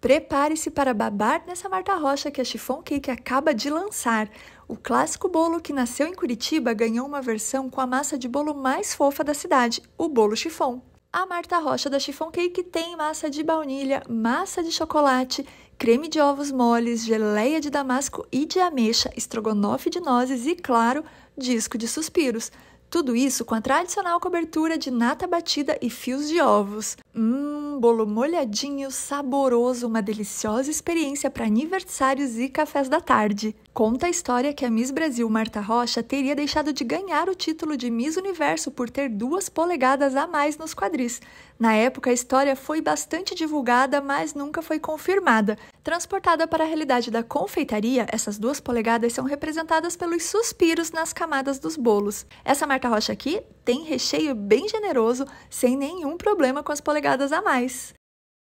Prepare-se para babar nessa Marta Rocha que a Chiffon Cake acaba de lançar. O clássico bolo que nasceu em Curitiba ganhou uma versão com a massa de bolo mais fofa da cidade, o bolo chiffon. A Marta Rocha da Chiffon Cake tem massa de baunilha, massa de chocolate, creme de ovos moles, geleia de damasco e de ameixa, estrogonofe de nozes e, claro, disco de suspiros. Tudo isso com a tradicional cobertura de nata batida e fios de ovos. Hum, um bolo molhadinho, saboroso, uma deliciosa experiência para aniversários e cafés da tarde. Conta a história que a Miss Brasil Marta Rocha teria deixado de ganhar o título de Miss Universo por ter duas polegadas a mais nos quadris. Na época, a história foi bastante divulgada, mas nunca foi confirmada. Transportada para a realidade da confeitaria, essas duas polegadas são representadas pelos suspiros nas camadas dos bolos. Essa Marta Rocha aqui tem recheio bem generoso, sem nenhum problema com as polegadas a mais.